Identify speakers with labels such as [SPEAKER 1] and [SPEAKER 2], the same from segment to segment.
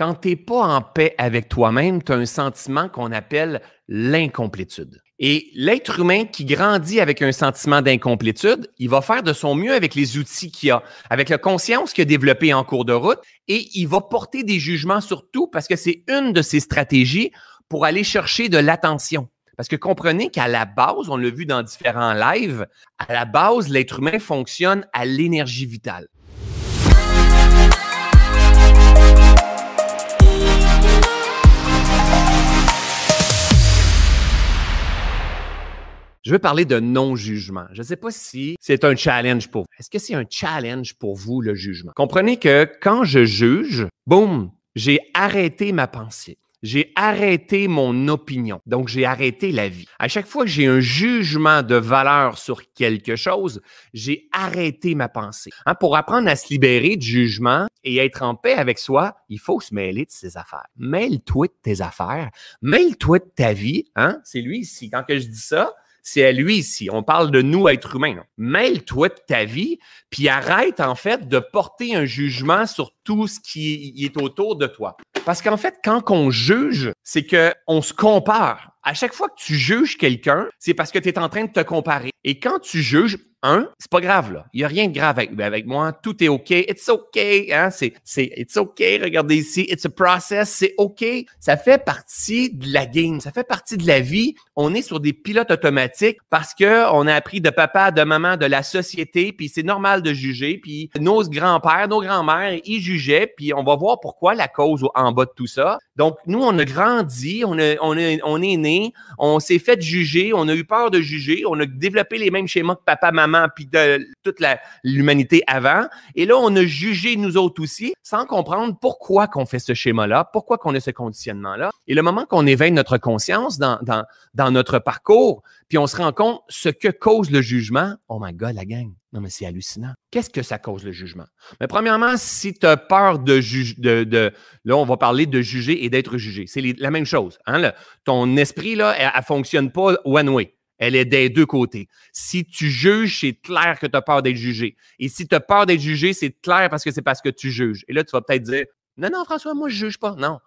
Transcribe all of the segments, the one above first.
[SPEAKER 1] Quand tu n'es pas en paix avec toi-même, tu as un sentiment qu'on appelle l'incomplétude. Et l'être humain qui grandit avec un sentiment d'incomplétude, il va faire de son mieux avec les outils qu'il a, avec la conscience qu'il a développée en cours de route, et il va porter des jugements sur tout parce que c'est une de ses stratégies pour aller chercher de l'attention. Parce que comprenez qu'à la base, on l'a vu dans différents lives, à la base, l'être humain fonctionne à l'énergie vitale. Je veux parler de non-jugement. Je ne sais pas si c'est un challenge pour vous. Est-ce que c'est un challenge pour vous, le jugement? Comprenez que quand je juge, boum, j'ai arrêté ma pensée. J'ai arrêté mon opinion. Donc, j'ai arrêté la vie. À chaque fois que j'ai un jugement de valeur sur quelque chose, j'ai arrêté ma pensée. Hein, pour apprendre à se libérer du jugement et être en paix avec soi, il faut se mêler de ses affaires. Mêle-toi de tes affaires. Mêle-toi de ta vie. Hein? C'est lui ici. Quand que je dis ça, c'est à lui ici. On parle de nous, êtres humains. Mêle-toi de ta vie, puis arrête, en fait, de porter un jugement sur tout ce qui est autour de toi. Parce qu'en fait, quand on juge, c'est qu'on se compare. À chaque fois que tu juges quelqu'un, c'est parce que tu es en train de te comparer. Et quand tu juges, un, c'est pas grave, là. Il n'y a rien de grave ben, avec, moi. Tout est OK. It's OK. Hein. C'est, It's OK. Regardez ici. It's a process. C'est OK. Ça fait partie de la game. Ça fait partie de la vie. On est sur des pilotes automatiques parce qu'on a appris de papa, de maman, de la société. Puis c'est normal de juger. Puis nos grands-pères, nos grands-mères, ils jugeaient. Puis on va voir pourquoi la cause en bas de tout ça. Donc, nous, on a grandi. On, a, on est né. On s'est fait juger. On a eu peur de juger. On a développé les mêmes schémas que papa, maman puis de toute l'humanité avant. Et là, on a jugé nous autres aussi sans comprendre pourquoi qu'on fait ce schéma-là, pourquoi qu'on a ce conditionnement-là. Et le moment qu'on éveille notre conscience dans, dans, notre parcours, puis on se rend compte ce que cause le jugement, oh my God, la gang. Non, mais c'est hallucinant. Qu'est-ce que ça cause le jugement? Mais premièrement, si tu as peur de juger, de, là, on va parler de juger et d'être jugé. C'est la même chose. Hein, ton esprit, là, elle, ne fonctionne pas one way elle est des deux côtés. Si tu juges, c'est clair que tu as peur d'être jugé. Et si tu as peur d'être jugé, c'est clair parce que c'est parce que tu juges. Et là, tu vas peut-être dire Non, non, François, moi, je juge pas. Non.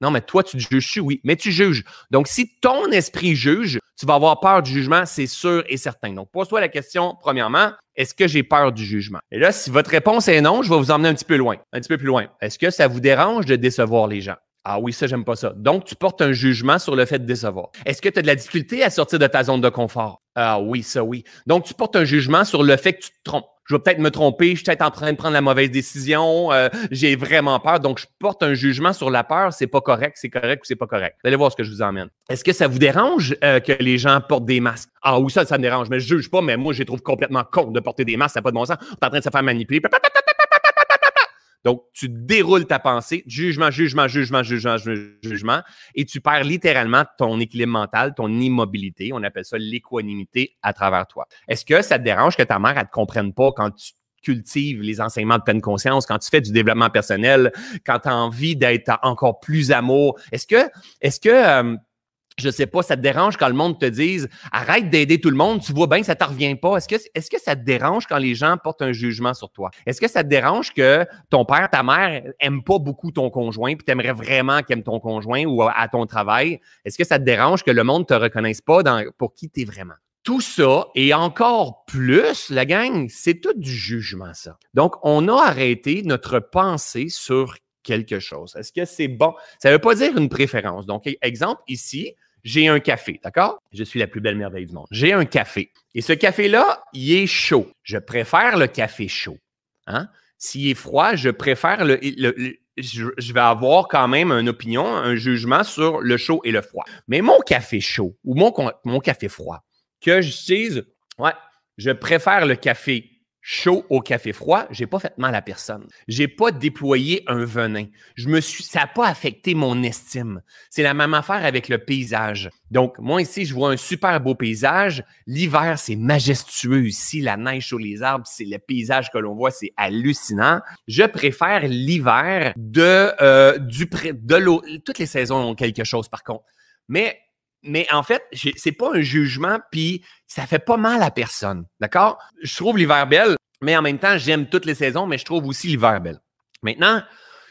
[SPEAKER 1] Non, mais toi, tu juges, oui, mais tu juges. Donc, si ton esprit juge, tu vas avoir peur du jugement, c'est sûr et certain. Donc, pose-toi la question, premièrement, est-ce que j'ai peur du jugement? Et là, si votre réponse est non, je vais vous emmener un petit peu loin. Un petit peu plus loin. Est-ce que ça vous dérange de décevoir les gens? Ah oui, ça, j'aime pas ça. Donc, tu portes un jugement sur le fait de décevoir. Est-ce que tu as de la difficulté à sortir de ta zone de confort? Ah oui, ça oui. Donc, tu portes un jugement sur le fait que tu te trompes. Je vais peut-être me tromper, je suis peut-être en train de prendre la mauvaise décision, euh, j'ai vraiment peur. Donc, je porte un jugement sur la peur, c'est pas correct, c'est correct ou c'est pas correct. Vous allez voir ce que je vous emmène. Est-ce que ça vous dérange euh, que les gens portent des masques? Ah oui, ça, ça me dérange, mais je juge pas, mais moi, je les trouve complètement con de porter des masques, ça n'a pas de bon sens. On est en train de se faire manipuler. Donc, tu déroules ta pensée, jugement, jugement, jugement, jugement, jugement, et tu perds littéralement ton équilibre mental, ton immobilité. On appelle ça l'équanimité à travers toi. Est-ce que ça te dérange que ta mère, elle ne te comprenne pas quand tu cultives les enseignements de pleine conscience, quand tu fais du développement personnel, quand tu as envie d'être encore plus amour? Est-ce que, est-ce que, euh, je sais pas, ça te dérange quand le monde te dise arrête d'aider tout le monde, tu vois bien que ça t'en revient pas. Est-ce que, est que ça te dérange quand les gens portent un jugement sur toi? Est-ce que ça te dérange que ton père, ta mère aime pas beaucoup ton conjoint puis aimerais vraiment qu'ils ton conjoint ou à, ton travail? Est-ce que ça te dérange que le monde te reconnaisse pas pour qui t'es vraiment? Tout ça et encore plus, la gang, c'est tout du jugement, ça. Donc, on a arrêté notre pensée sur quelque chose. Est-ce que c'est bon? Ça ne veut pas dire une préférence. Donc, e-, exemple, ici, j'ai un café, d'accord? Je suis la plus belle merveille du monde. J'ai un café. Et ce café-là, il est chaud. Je préfère le café chaud. Hein? S'il est froid, je préfère le, je, vais avoir quand même une opinion, un jugement sur le chaud et le froid. Mais mon café chaud ou mon, mon café froid que je dise, ouais, je préfère le café chaud au café froid, j'ai pas fait mal à personne. J'ai pas déployé un venin. Je me suis, ça n'a pas affecté mon estime. C'est la même affaire avec le paysage. Donc, moi ici, je vois un super beau paysage. L'hiver, c'est majestueux ici. La neige sur les arbres, c'est le paysage que l'on voit, c'est hallucinant. Je préfère l'hiver de, euh, du, de l'eau. Toutes les saisons ont quelque chose, par contre. Mais mais en fait, c'est pas un jugement, puis ça fait pas mal à personne. D'accord? Je trouve l'hiver belle, mais en même temps, j'aime toutes les saisons, mais je trouve aussi l'hiver belle. Maintenant,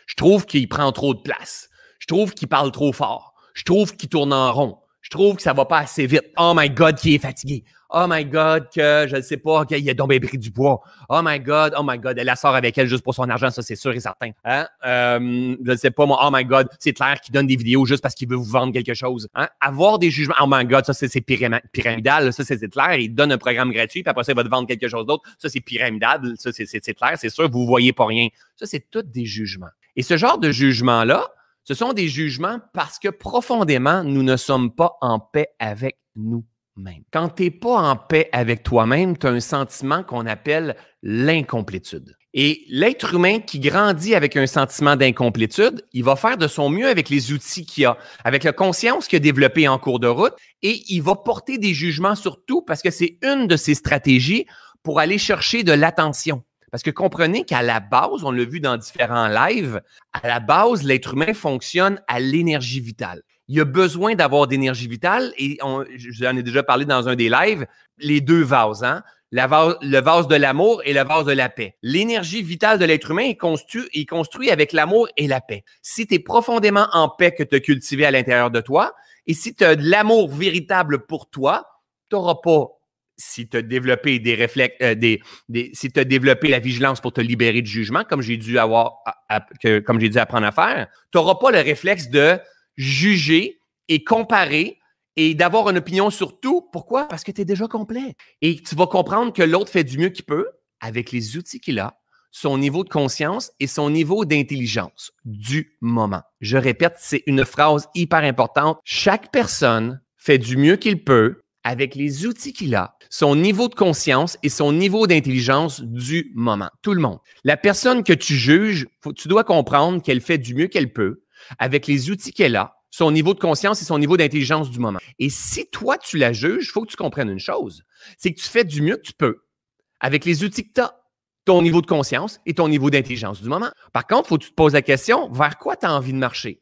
[SPEAKER 1] je trouve qu'il prend trop de place. Je trouve qu'il parle trop fort. Je trouve qu'il tourne en rond. Je trouve que ça va pas assez vite. Oh my God, qui est fatigué. Oh my God, que je ne sais pas, qu'il a tombé pris du bois. Oh my God, oh my God, elle la sort avec elle juste pour son argent, ça c'est sûr et certain. Hein? Euh, je ne sais pas, moi, oh my God, c'est clair qu'il donne des vidéos juste parce qu'il veut vous vendre quelque chose. Hein? Avoir des jugements, oh my God, ça c'est pyramidal, ça c'est clair, il donne un programme gratuit, puis après ça, il va te vendre quelque chose d'autre. Ça c'est pyramidal, ça c'est clair, c'est sûr, vous voyez pas rien. Ça, c'est tous des jugements. Et ce genre de jugement-là, ce sont des jugements parce que profondément, nous ne sommes pas en paix avec nous-mêmes. Quand tu n'es pas en paix avec toi-même, tu as un sentiment qu'on appelle l'incomplétude. Et l'être humain qui grandit avec un sentiment d'incomplétude, il va faire de son mieux avec les outils qu'il a, avec la conscience qu'il a développée en cours de route, et il va porter des jugements sur tout parce que c'est une de ses stratégies pour aller chercher de l'attention. Parce que comprenez qu'à la base, on l'a vu dans différents lives, à la base, l'être humain fonctionne à l'énergie vitale. Il a besoin d'avoir d'énergie vitale et j'en ai déjà parlé dans un des lives, les deux vases, hein? La le vase de l'amour et le vase de la paix. L'énergie vitale de l'être humain est construite est construit avec l'amour et la paix. Si tu es profondément en paix que tu as cultivé à l'intérieur de toi, et si tu as de l'amour véritable pour toi, tu n'auras pas si tu as développé des réflexes, euh, des, la vigilance pour te libérer du jugement, comme j'ai dû avoir, comme j'ai dû apprendre à faire, tu n'auras pas le réflexe de juger et comparer et d'avoir une opinion sur tout. Pourquoi? Parce que tu es déjà complet. Et tu vas comprendre que l'autre fait du mieux qu'il peut avec les outils qu'il a, son niveau de conscience et son niveau d'intelligence du moment. Je répète, c'est une phrase hyper importante. Chaque personne fait du mieux qu'il peut avec les outils qu'il a, son niveau de conscience et son niveau d'intelligence du moment. Tout le monde. La personne que tu juges, tu dois comprendre qu'elle fait du mieux qu'elle peut avec les outils qu'elle a, son niveau de conscience et son niveau d'intelligence du moment. Et si toi, tu la juges, il faut que tu comprennes une chose, c'est que tu fais du mieux que tu peux avec les outils que tu as, ton niveau de conscience et ton niveau d'intelligence du moment. Par contre, il faut que tu te poses la question, vers quoi tu as envie de marcher?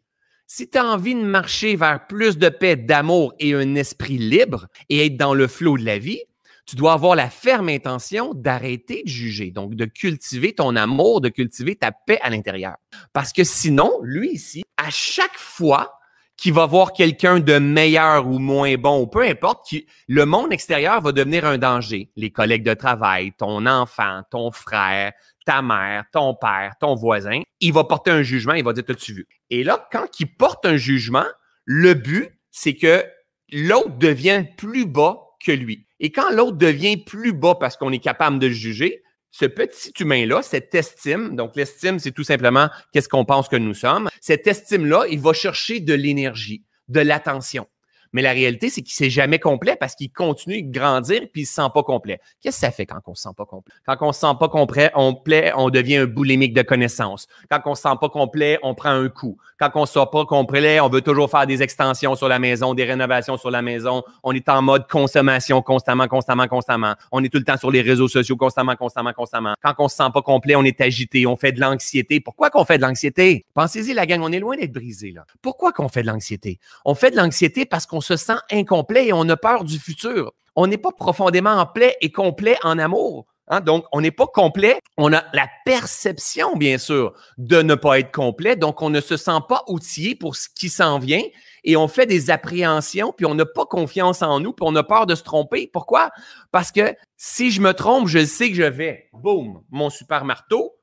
[SPEAKER 1] Si tu as envie de marcher vers plus de paix, d'amour et un esprit libre et être dans le flot de la vie, tu dois avoir la ferme intention d'arrêter de juger, donc de cultiver ton amour, de cultiver ta paix à l'intérieur. Parce que sinon, lui ici, à chaque fois qui va voir quelqu'un de meilleur ou moins bon, ou peu importe, le monde extérieur va devenir un danger. Les collègues de travail, ton enfant, ton frère, ta mère, ton père, ton voisin, il va porter un jugement, il va dire T'as-tu vu Et là, quand il porte un jugement, le but, c'est que l'autre devient plus bas que lui. Et quand l'autre devient plus bas parce qu'on est capable de le juger, ce petit humain-là, cette estime, donc l'estime, c'est tout simplement qu'est-ce qu'on pense que nous sommes, cette estime-là, il va chercher de l'énergie, de l'attention. Mais la réalité, c'est qu'il ne s'est jamais complet parce qu'il continue de grandir puis il se sent pas complet. Qu'est-ce que ça fait quand on ne se sent pas complet? Quand on ne se sent pas complet, on plaît, on devient un boulimique de connaissances. Quand on ne se sent pas complet, on prend un coup. Quand on se sent pas complet, on veut toujours faire des extensions sur la maison, des rénovations sur la maison. On est en mode consommation constamment, constamment, constamment. On est tout le temps sur les réseaux sociaux constamment, constamment, constamment. Quand on ne se sent pas complet, on est agité, on fait de l'anxiété. Pourquoi qu'on fait de l'anxiété? Pensez-y, la gang, on est loin d'être brisé, là. Pourquoi qu'on fait de l'anxiété? On fait de l'anxiété parce qu'on on se sent incomplet et on a peur du futur. On n'est pas profondément en et complet en amour. Hein? Donc, on n'est pas complet. On a la perception, bien sûr, de ne pas être complet. Donc, on ne se sent pas outillé pour ce qui s'en vient et on fait des appréhensions, puis on n'a pas confiance en nous, puis on a peur de se tromper. Pourquoi? Parce que si je me trompe, je sais que je vais, boum, mon super marteau,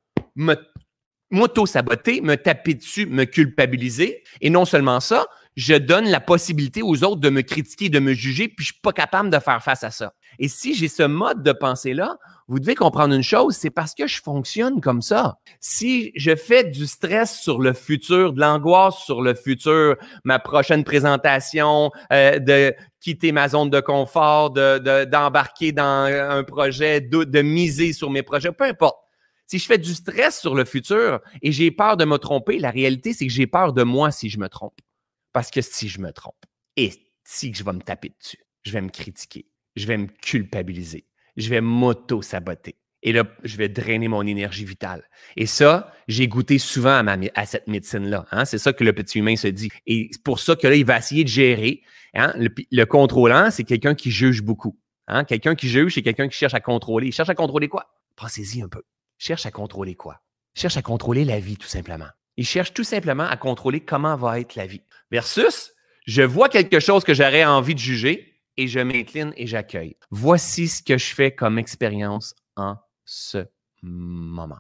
[SPEAKER 1] m'auto-saboter, me taper dessus, me culpabiliser. Et non seulement ça, je donne la possibilité aux autres de me critiquer, de me juger, puis je suis pas capable de faire face à ça. Et si j'ai ce mode de pensée-là, vous devez comprendre une chose, c'est parce que je fonctionne comme ça. Si je fais du stress sur le futur, de l'angoisse sur le futur, ma prochaine présentation, euh, de quitter ma zone de confort, d'embarquer de, dans un projet, de miser sur mes projets, peu importe. Si je fais du stress sur le futur et j'ai peur de me tromper, la réalité, c'est que j'ai peur de moi si je me trompe. Parce que si je me trompe, et si je vais me taper dessus, je vais me critiquer, je vais me culpabiliser, je vais m'auto-saboter. Et là, je vais drainer mon énergie vitale. Et ça, j'ai goûté souvent à, cette médecine-là. Hein. C'est ça que le petit humain se dit. Et c'est pour ça que là, il va essayer de gérer. Hein, le, contrôlant, hein, c'est quelqu'un qui juge beaucoup. Quelqu'un qui juge, c'est quelqu'un qui cherche à contrôler. Il cherche à contrôler quoi? Pensez-y un peu. Il cherche à contrôler quoi? Il cherche à contrôler la vie, tout simplement. Il cherche tout simplement à contrôler comment va être la vie. Versus, je vois quelque chose que j'aurais envie de juger et je m'incline et j'accueille. Voici ce que je fais comme expérience en ce moment.